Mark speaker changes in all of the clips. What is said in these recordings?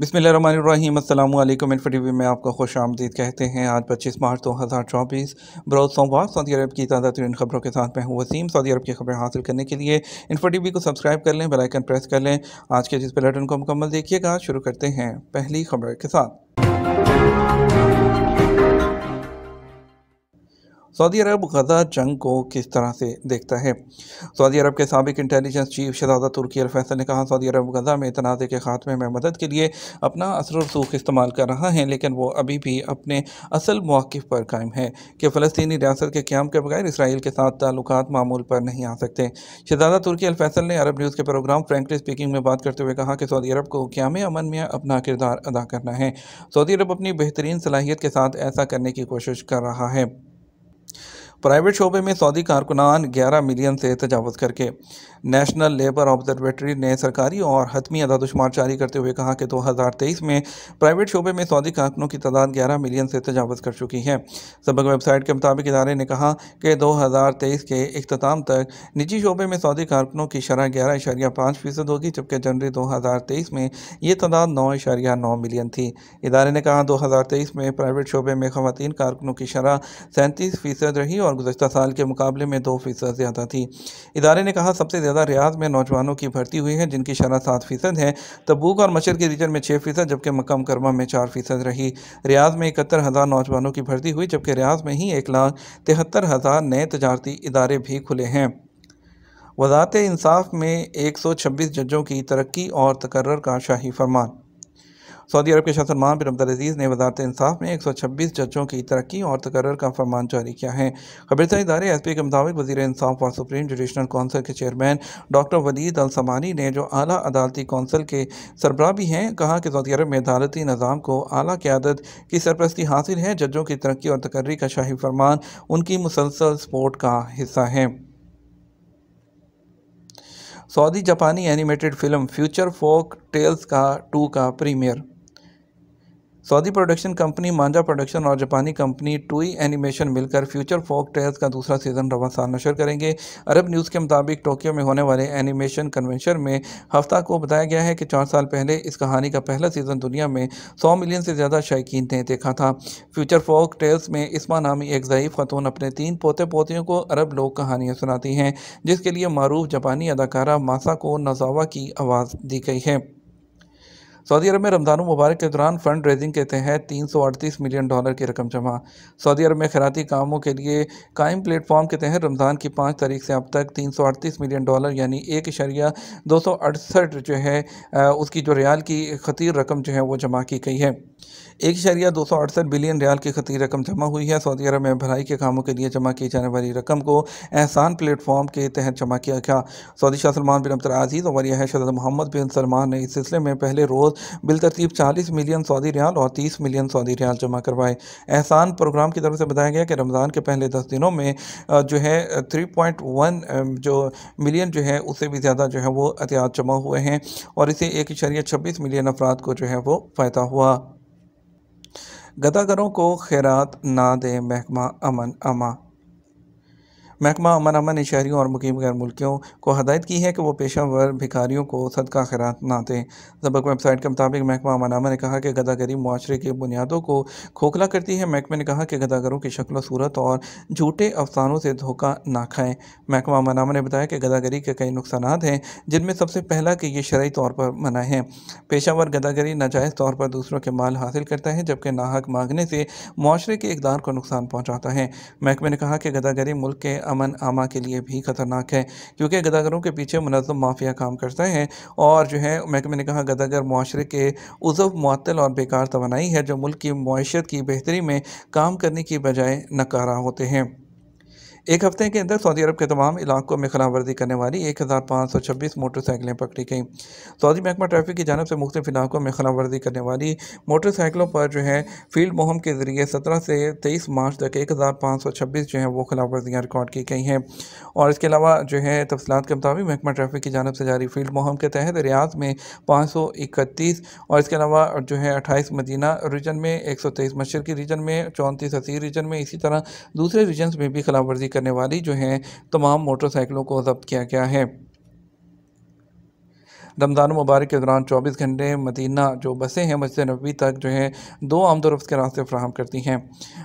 Speaker 1: बिसमीम अल्लाम info T में आपका खुश आमदीद कहते हैं आज पच्चीस मार्च दो हज़ार चौबीस बरोज सोमवार सऊदी अरब की ताज़ा तरीन खबरों के साथ मैं हूँ वसीम सऊदी अरब की खबरें हासिल करने के लिए इन्फो टी को सब्सक्राइब कर लें बेलाइकन प्रेस कर लें आज के जिस बुलेटिन को मुकम्मल देखिएगा शुरू करते हैं पहली खबर के साथ सऊदी अरब गजा जंग को किस तरह से देखता है सऊदी अरब के सबक इंटेलिजेंस चीफ शहजादा तुर्की अलफैसल ने कहा सऊदी अरब गजा में तनाज़े के खात्मे में मदद के लिए अपना असर रसूख इस्तेमाल कर रहा है लेकिन वो अभी भी अपने असल मौक़ पर कायम है कि फ़लस्तनी रियासत के क्याम के बगैर इसराइल के साथ ताल्लुक मामूल पर नहीं आ सकते शहजादा तुर्की अलफैसल ने अरब न्यूज़ के प्रोग्राम फ्रेंकली स्पीकिंग में बात करते हुए कहा कि सऊदी अरब को क्याम अमन में अपना किरदार अदा करना है सऊदी अरब अपनी बेहतरीन सलाहियत के साथ ऐसा करने की कोशिश कर रहा है प्राइवेट शोबे में सऊदी कारकुनान 11 मिलियन से तजावज़ करके नेशनल लेबर ऑब्जर्वेटरी ने सरकारी और हतमी अदादोशुमार जारी करते हुए कहा कि 2023 में प्राइवेट शोबे में सऊदी कारकुनों की तादाद 11 मिलियन से तजावज़ कर चुकी है सबक वेबसाइट के मुताबिक इदारे ने कहा कि 2023 के अख्ताम तक निजी शोबे में सऊदी कारकुनों की शरह ग्यारह इशारिया पाँच फ़ीसद होगी जबकि जनवरी दो हज़ार तेईस में ये तादाद नौ इशारिया नौ मिलियन थी इदारे ने कहा दो हज़ार तेईस में प्राइवेट शोबे में खुवान कारकुनों की शरह सैंतीस फ़ीसद रही और और गुजशत साल के मुकाबले में दो फ़ीसद ज़्यादा थी इदारे ने कहा सबसे ज़्यादा रियाज में नौजवानों की भर्ती हुई है जिनकी शरह सात फ़ीसद है तबूक और मशर के रीजन में छः फ़ीसद जबकि मकम करमा में चार फ़ीसद रही रियाज में इकहत्तर हज़ार नौजवानों की भर्ती हुई जबकि रियाज में ही एक लाख तिहत्तर हज़ार नए तजारती इदारे भी खुले हैं वजारत इंसाफ में एक सौ छब्बीस जजों की तरक्की और तकर्र का शाही फरमान सऊदी अरब के शाह सलमान बिन अब्दुलज़ीज़ ने वजारत इंसाफ में एक सौ छब्बीस जजों की तरक्की और तकर्र का फरमान जारी किया है खबरता इदारे एस पी के मुताबिक वजी इंसाफ और सुप्रीम जुडिशनल कौंसिल के चेयरमैन डॉक्टर वलीद अलसमानी ने जो अली अदालती कौंसिल के सरबराह भी हैं कहा कि सऊदी अरब में अदालती निज़ाम को अली क्यादत की सरपरस्ती हासिल है जजों की तरक्की और तकर्री का शाही फरमान उनकी मुसलसल स्पोर्ट का हिस्सा है सऊदी जापानी animated film future folk tales का टू का प्रीमियर सऊदी प्रोडक्शन कंपनी मांझा प्रोडक्शन और जापानी कंपनी टूई एनिमेशन मिलकर फ्यूचर फोक टेल्स का दूसरा सीज़न रवा साल नशर करेंगे अरब न्यूज़ के मुताबिक टोक्यो में होने वाले एनिमेशन कन्वेंशन में हफ्ता को बताया गया है कि चार साल पहले इस कहानी का पहला सीज़न दुनिया में सौ मिलियन से ज़्यादा शायकीन ने देखा था फ्यूचर फोक टेल्स में इसमा नामी एक ज़यीफ़ खतून अपने तीन पोते पोतियों को अरब लोग कहानियाँ सुनाती हैं जिसके लिए मरूफ जापानी अदाकारा मासा को नजावा की आवाज़ दी गई है सऊदी अरब में रमज़ान मुबारक के दौरान फंड रेजिंग के तहत तीन सौ अड़तीस मिलियन डॉलर की रकम जमा सऊदी अरब में खैराती कामों के लिए कायम प्लेटफॉर्म के तहत रमज़ान की पाँच तारीख से अब तक तीन सौ अड़तीस मिलियन डॉलर यानी एक इशारिया दो सौ अड़सठ जो है उसकी जो रियाल की खतीर रकम जो है वो जमा की गई है एक शरिया दो सौ अड़सठ बिलियन रियाल की खतरी रकम जमा हुई है सऊदी अरब में भलाई के कामों के लिए जमा की जाने वाली रकम को एहसान प्लेटफॉर्म के तहत जमा किया गया सऊदी शाह सलमान बिन अब्दुल अजीज़ और वरिया शजरत मोहम्मद बिन सलमान ने इस सिलसिले में पहले रोज़ बिलतरतीब चालीस मिलियन सऊदी रियाल और तीस मिलियन सऊदी रियाल जमा करवाए एहसान प्रोग्राम की तरफ से बताया गया कि रमज़ान के पहले दस दिनों में जो है थ्री पॉइंट वन जो मिलियन जो है उससे भी ज़्यादा जो है वो एहतियात जमा हुए हैं और इसे एक शरिया छब्बीस मिलियन अफराद को जो है वो फ़ायदा हुआ गदागरों को खैरात ना दे महकमा अमन अमा महकमा अमन अमन शहरीों और मुकीम गैर मुल्कियों को हदायत की है कि वो पेशा वर भिखारियों को सदका खैरात ना दें जबक वेबसाइट के मुताबिक महकमा अमन अमन ने कहा कि गदागरी माशरे की बुनियादों को खोखला करती है महकमे ने कहा कि गदागरों की शक्ल सूरत और झूठे अफसानों से धोखा ना खाएं महकमा अमन अमन ने बताया कि गदागरी के कई नुकसान हैं जिनमें सबसे पहला कि ये शरा तौर पर मना है पेशा वर गदागरी नाजायज़ तौर पर दूसरों के माल हासिल करता है जबकि नाहक मांगने से माशरे के इकदार को नुकसान पहुँचाता है महकमे ने कहा कि गदागरी मुल्क के अमन आमा के लिए भी ख़तरनाक है क्योंकि गदागरों के पीछे मुनम माफिया काम करते हैं और जो है महकमे ने कहा गदागर माशरे के उजव मअतल और बेकार तोनाई है जो मुल्क की मीशत की बेहतरी में काम करने की बजाय नकारा होते हैं एक हफ्ते के अंदर सऊदी अरब के तमाम इलाकों में खिलाफवर्जी करने वाली एक हज़ार पाँच सौ छब्बीस मोटरसाइकिलें पकड़ी गईं सऊदी महकमा ट्रैफिक की जानब से मुख्तफ इलाकों में खिलाफवर्जी करने वाली मोटरसाइकिलों पर जो है फील्ड मुहम के ज़रिए सत्रह से तेईस मार्च तक एक हज़ार पाँच सौ छब्बीस जो है वो खिलाफवर्जियाँ रिकॉर्ड की गई हैं और इसके अलावा जो है तफसलत के मुताबिक महकमा ट्रैफिक की जानब से जारी फील्ड मुहम के तहत रियाज में पाँच सौ इकतीस और इसके अलावा जो है अट्ठाईस मदीना रीजन में एक सौ तेईस मशरकी रीजन में चौंतीस हसीर रीजन में इसी तरह दूसरे रीजन में भी खिलाफवर्जी करने वाली जो है तमाम मोटरसाइकिलों को जब्त किया गया है रमज़ान मुबारक के दौरान चौबीस घंटे मदीना जो बसें हैं मस्जिद नबी तक जो है दो आमदोरफ़ के रास्ते फ्राहम करती हैं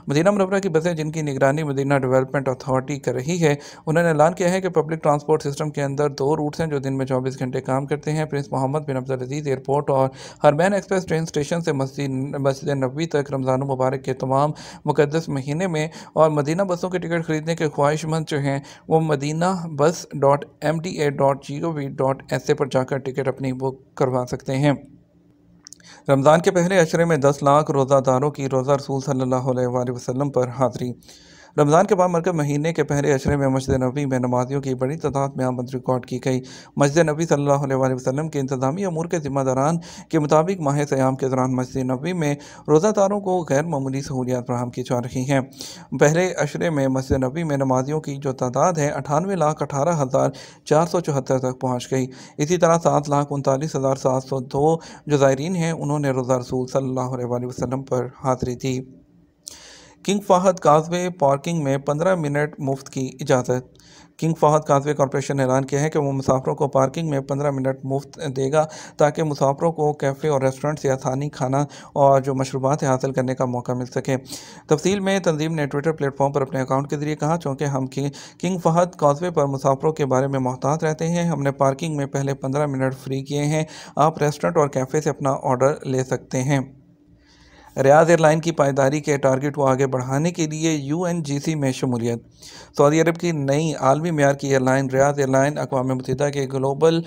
Speaker 1: मदीना मरबरा की बसें जिनकी निगरानी मदीना डेवलपमेंट अथॉरिटी कर रही है उन्होंने ऐलान किया है कि पब्लिक ट्रांसपोर्ट सिस्टम के अंदर दो रूट्स हैं जो दिन में चौबीस घंटे काम करते हैं prince Mohammad bin Abdul Aziz airport और हरमैन एक्सप्रेस ट्रेन स्टेशन से मस्जिद मस्जिद नबी तक रमज़ान मुबारक के तमाम मुकदस महीने में और मदीना बसों के टिकट खरीदने के ख्वाहिशमंद जो हैं वो Madina bus dot M D A dot G O V dot S A पर जाकर टिकट टिकट अपनी बुक करवा सकते हैं रमज़ान के पहले अशरे में दस लाख रोज़ादारों की रोज़ा रसूल सल्ला वसम पर हाज़री रमज़ान के बाद मरकब महीने के पहले अशरे में मस्जिद नबी में नमाजियों की बड़ी तादाद में आमद रिकॉर्ड की गई मस्जिद नबी सल्ला वसलम के इंतजामी अमूर के ज़िम्मेदारान के मुताबिक माह सयाम के दौरान मस्जिद नबी में रोज़ादारों को गैर मामूली सहूलियात फ्राहम की जा रही हैं पहले अशरे में मस्जिद नबी में नमाजियों की जो तादाद है अठानवे लाख अठारह हज़ार चार सौ चौहत्तर तक पहुँच गई इसी तरह सात लाख उनतालीस हज़ार सात सौ दो जो ज़ायरीन हैं उन्होंने रोज़ा रसूल सल्ला वसलम पर हाजिरी दी किंग फाहद काजवे पार्किंग में 15 मिनट मुफ्त की इजाज़त किंग फाहद काजवे कॉरपोरेशन ने ऐलान किया है कि वो मुसाफरों को पार्किंग में 15 मिनट मुफ्त देगा ताकि मुसाफरों को कैफ़े और रेस्टोरेंट से आसानी खाना और जो मशरूबात है हासिल करने का मौका मिल सके तफसील में तंजीम ने ट्विटर प्लेटफॉर्म पर अपने अकाउंट के ज़रिए कहा चूँकि हम किंग फाहद काजवे पर मुसाफरों के बारे में मोहतात रहते हैं हमने पार्किंग में पहले पंद्रह मिनट फ्री किए हैं आप रेस्टोरेंट और कैफ़े से अपना ऑर्डर ले सकते हैं रियाज एयरलाइन की पायदारी के टारगेट को आगे बढ़ाने के लिए यू एन जी सी में शमूलियत सऊदी अरब की नई आलमी मैार की एयरलाइन रियाज एयरलाइन अकवा मुतहदा के ग्लोबल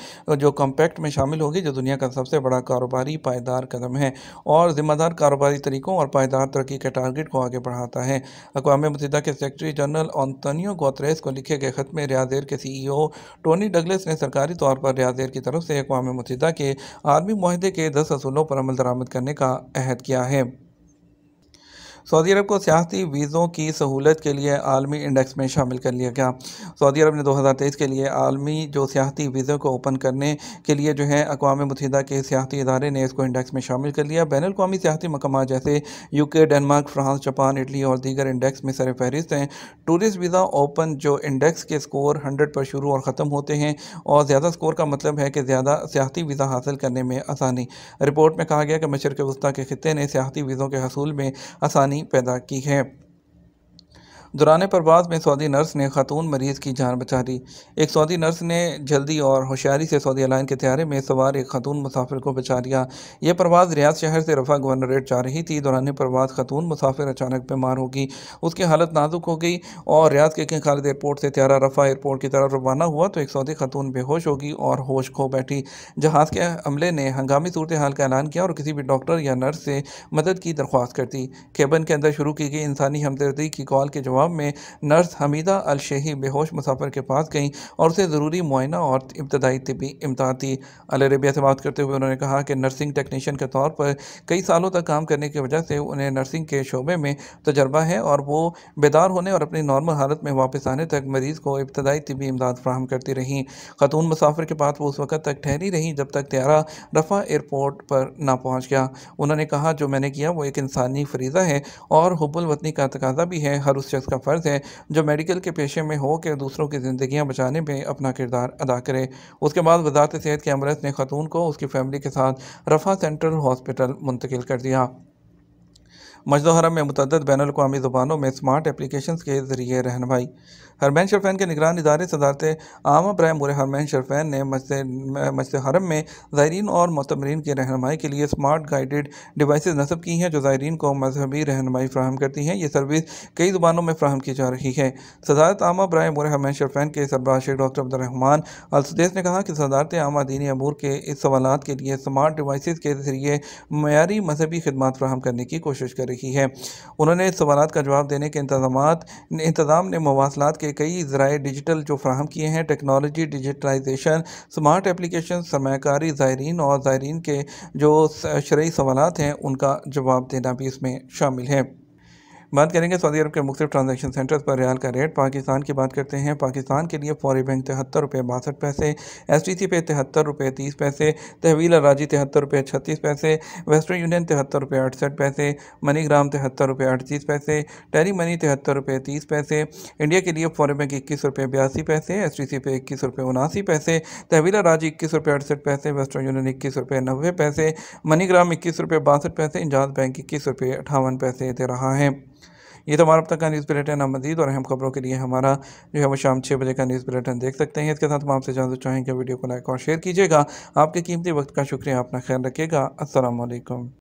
Speaker 1: जो कॉम्पैक्ट में शामिल होगी जो दुनिया का सबसे बड़ा कारोबारी पायदार कदम है और ज़िम्मेदार कारोबारी तरीक़ों और पायदार तरक्की के टारगेट को आगे बढ़ाता है अकवा मुतहदा के सेक्रटरी जनरल ऑनतनियो गोत्रेस को लिखे गए ख़त में रियाज एयर के सी ई ओ टोनी डगलस ने सरकारी तौर पर रियाज एयर की तरफ से अकवा मुतहदा के आर्मी माहदे के दस असूलों पर अमल दरामद करने का अहद किया है सऊदी अरब को सियासी वीज़ों की सहूलत के लिए आलमी इंडेक्स में शामिल कर लिया गया सऊदी अरब ने 2023 के लिए आलमी जो सियासी वीज़ों को ओपन करने के लिए जो है अकवा मुतहदा के सियाती इदारे ने इसको इंडेक्स में शामिल कर लिया बैन अवी सियाती मकाम जैसे UK Denmark France Japan Italy और दीगर इंडेक्स में सर फहरिस्त हैं टूरिस्ट वीज़ा ओपन जो इंडेक्स के स्कोर हंड्रेड पर शुरू और ख़त्म होते हैं और ज़्यादा स्कोर का मतलब है कि ज़्यादा सियाती वीज़ा हासिल करने में आसानी रिपोर्ट में कहा गया कि मशरक वस्ती के खत्े ने सियाती वीज़ों के हसूल में आसानी परेशानी पैदा की है दौरान प्रवास में सऊदी नर्स ने खातून मरीज की जान बचा दी एक सऊदी नर्स ने जल्दी और होशियारी से सऊदी अलाइन के तैयारे में सवार एक खातून मुसाफिर को बचा लिया यह प्रवास रियाज शहर से रफा गवर्नरेट जा रही थी दौरान प्रवास खातून मुसाफिर अचानक बीमार होगी उसकी हालत नाजुक हो गई और रियाज के किंग खालिद एयरपोर्ट से त्यारा रफा एयरपोर्ट की तरफ रवाना हुआ तो एक सऊदी खातून बेहोश होगी और होश खो बैठी जहाज़ के अमले ने हंगामी सूरत हाल का ऐलान किया और किसी भी डॉक्टर या नर्स से मदद की दरख्वास्त कर दी केबन के अंदर शुरू की गई इंसानी हमदर्दी की कॉल के जवाब जवाब में नर्स हमीदा अलशही बेहोश मुसाफर के पास गई और उसे ज़रूरी मुआयना और इब्तदाई तबी इमदादी अलरबिया से बात करते हुए उन्होंने कहा कि नर्सिंग टेक्नीशियन के तौर पर कई सालों तक काम करने की वजह से उन्हें नर्सिंग के शोबे में तजर्बा है और वो बेदार होने और अपनी नॉर्मल हालत में वापस आने तक मरीज़ को इब्तदाई तबी इमदाद फ्राहम करती रहीं खतून मुसाफिर के पास वो उस वक्त तक ठहरी रहीं जब तक त्यारा रफ़ा एयरपोर्ट पर ना पहुँच गया उन्होंने कहा जो मैंने किया वो एक इंसानी फरीज़ा है और वतनी का तकाजा भी है हर उस शख्स का फ़र्ज़ है जो मेडिकल के पेशे में हो के दूसरों की जिंदगी बचाने में अपना किरदार अदा करे उसके बाद वजारत सेहत के अमरस ने खतून को उसकी फैमिली के साथ रफा सेंट्रल हॉस्पिटल मुंतकिल कर दिया मजदहरम में मतदद बैन अवी ज़ुबानों में स्मार्ट एप्लीकेशन के ज़रिए रहनमाई हरमैन शरफैन के निगरान इदारे सदारत आम बरए मुर हरमैन शरफैन ने मस्जिद हरम में ज़ायरीन और मतमरीन की रहनमाई के लिए स्मार्ट गाइडेड डिवाइस नस्ब की हैं जो ज़ायरीन को मजहबी रहनमाई फ्राहम करती हैं ये सर्विस कई ज़ुबानों में फ्राहम की जा रही है सदारत आम बरए मुर हरमैन शरफैन के सरबरा शेख डॉक्टर अब्दुलरहमान अलसदेस ने कहा कि सदारत आमा दीनी अमूर के इस सवाल के लिए स्मार्ट डिवाइस के ज़रिए मैारी मजहबी खदमात फ्राहम करने की कोशिश करें रही है उन्होंने सवाल का जवाब देने के इंतजाम इंतजाम ने मवासलात के कई ज़राए डिजिटल जो फ्राहम किए हैं टेक्नोलॉजी डिजिटलाइजेशन स्मार्ट एप्लीकेशन सरमाकारी ज़ायरीन और ज़ायरीन के जो शर्य सवाल हैं उनका जवाब देना भी इसमें शामिल है बात करेंगे सऊदी अरब के मुख्तु ट्रांजेक्शन सेंटर्स पर रियाल का रेट पाकिस्तान की बात करते हैं पाकिस्तान के लिए फौरी बैंक तिहत्तर रुपये बासठ पैसे एस टी सी पे तिहत्तर रुपये तीस पैसे तहवील राजी तिहत्तर रुपये छत्तीस पैसे वेस्टर्न यूनियन तिहत्तर रुपये अड़सठ पैसे मनीग्राम तिहत्तर रुपये अड़तीस पैसे टेरी मनी तिहत्तर रुपये तीस पैसे इंडिया के लिए फौरी बैंक इक्कीस रुपये बयासी पैसे एस टी सी पे इक्कीस रुपये उनासी पैसे तहवील राजी इक्कीस रुपये अड़सठ पैसे वेस्टर्न यूनियन इक्कीस रुपये नब्बे पैसे मनीग्राम इक्कीस रुपये बासठ पैसे इंजाज बैंक इक्कीस रुपये अठावन पैसे दे रहा है ये तो हमारा अब तक का न्यूज़ बुलेटिन मजीद और अहम खबरों के लिए हमारा जो है वो शाम छः बजे का न्यूज़ बुलेटिन देख सकते हैं इसके साथ हम आपसे इजाज़त चाहेंगे वीडियो को लाइक और शेयर कीजिएगा आपके कीमती वक्त का शुक्रिया अपना ख्याल रखिएगा असलम